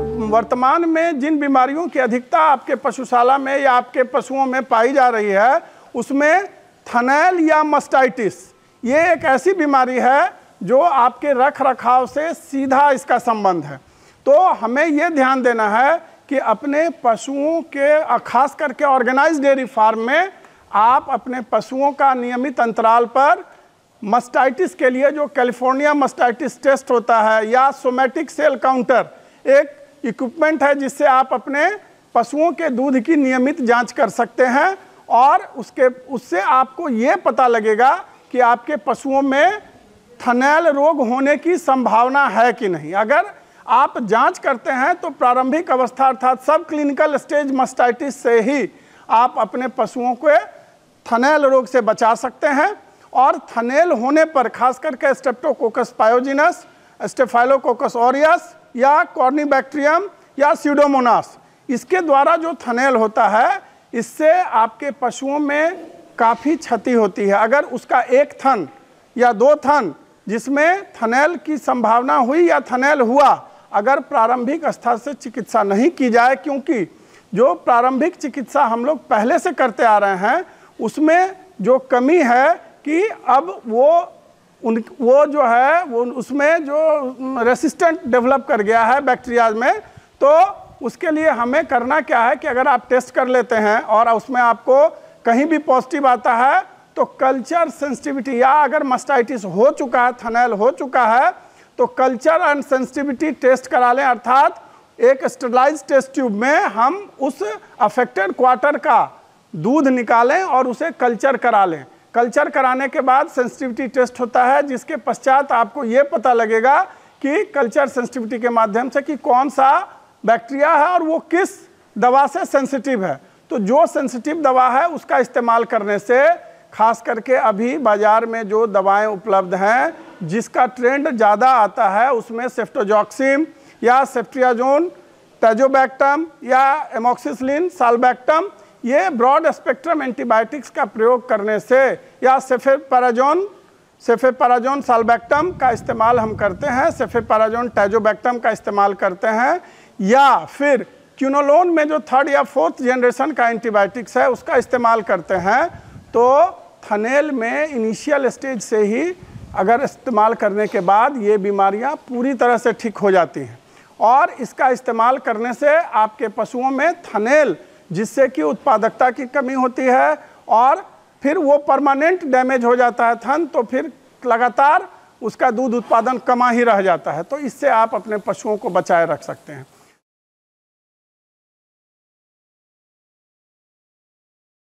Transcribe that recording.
वर्तमान में जिन बीमारियों की अधिकता आपके पशुशाला में या आपके पशुओं में पाई जा रही है उसमें थनैल या मस्टाइटिस ये एक ऐसी बीमारी है जो आपके रख रखाव से सीधा इसका संबंध है तो हमें ये ध्यान देना है कि अपने पशुओं के खास करके ऑर्गेनाइज डेयरी फार्म में आप अपने पशुओं का नियमित अंतराल पर मस्टाइटिस के लिए जो कैलिफोर्निया मस्टाइटिस टेस्ट होता है या सोमेटिक सेल काउंटर एक इक्विपमेंट है जिससे आप अपने पशुओं के दूध की नियमित जांच कर सकते हैं और उसके उससे आपको ये पता लगेगा कि आपके पशुओं में थनैल रोग होने की संभावना है कि नहीं अगर आप जांच करते हैं तो प्रारंभिक अवस्था अर्थात सब क्लिनिकल स्टेज मस्टाइटिस से ही आप अपने पशुओं को थनैल रोग से बचा सकते हैं और थनेल होने पर खास करके स्टेप्टोकोकस पायोजिनस स्टेफाइलोकोकस ओरियस या कॉर्निबैक्ट्रियम या सीडोमोनास इसके द्वारा जो थनेल होता है इससे आपके पशुओं में काफ़ी क्षति होती है अगर उसका एक थन या दो थन जिसमें थनेल की संभावना हुई या थनेल हुआ अगर प्रारंभिक स्तर से चिकित्सा नहीं की जाए क्योंकि जो प्रारंभिक चिकित्सा हम लोग पहले से करते आ रहे हैं उसमें जो कमी है कि अब वो उन वो जो है वो उसमें जो रेसिस्टेंट डेवलप कर गया है बैक्टीरियाज में तो उसके लिए हमें करना क्या है कि अगर आप टेस्ट कर लेते हैं और उसमें आपको कहीं भी पॉजिटिव आता है तो कल्चर सेंसिटिविटी या अगर मस्टाइटिस हो चुका है थनैल हो चुका है तो कल्चर एंड सेंसिटिविटी टेस्ट करा लें अर्थात एक स्टरलाइज टेस्ट ट्यूब में हम उस अफेक्टेड क्वार्टर का दूध निकालें और उसे कल्चर करा लें कल्चर कराने के बाद सेंसिटिविटी टेस्ट होता है जिसके पश्चात आपको ये पता लगेगा कि कल्चर सेंसिटिविटी के माध्यम से कि कौन सा बैक्टीरिया है और वो किस दवा से सेंसिटिव है तो जो सेंसिटिव दवा है उसका इस्तेमाल करने से खास करके अभी बाज़ार में जो दवाएं उपलब्ध हैं जिसका ट्रेंड ज़्यादा आता है उसमें सेफ्टोजॉक्सिम या सेफ्ट्रियाजोन टैजोबैक्टम या एमोक्सिसलिन सालबैक्टम ये ब्रॉड स्पेक्ट्रम एंटीबायोटिक्स का प्रयोग करने से या सेफेपराजोन सेफेपराजोन सालबैक्टम का इस्तेमाल हम करते हैं सेफेपराजोन टैजोबैक्टम का इस्तेमाल करते हैं या फिर क्यूनोलोन में जो थर्ड या फोर्थ जनरेशन का एंटीबायोटिक्स है उसका इस्तेमाल करते हैं तो थनेल में इनिशियल स्टेज से ही अगर इस्तेमाल करने के बाद ये बीमारियाँ पूरी तरह से ठीक हो जाती हैं और इसका इस्तेमाल करने से आपके पशुओं में थनेल जिससे कि उत्पादकता की कमी होती है और फिर वो परमानेंट डैमेज हो जाता है थन तो फिर लगातार उसका दूध उत्पादन कमा ही रह जाता है तो इससे आप अपने पशुओं को बचाए रख सकते हैं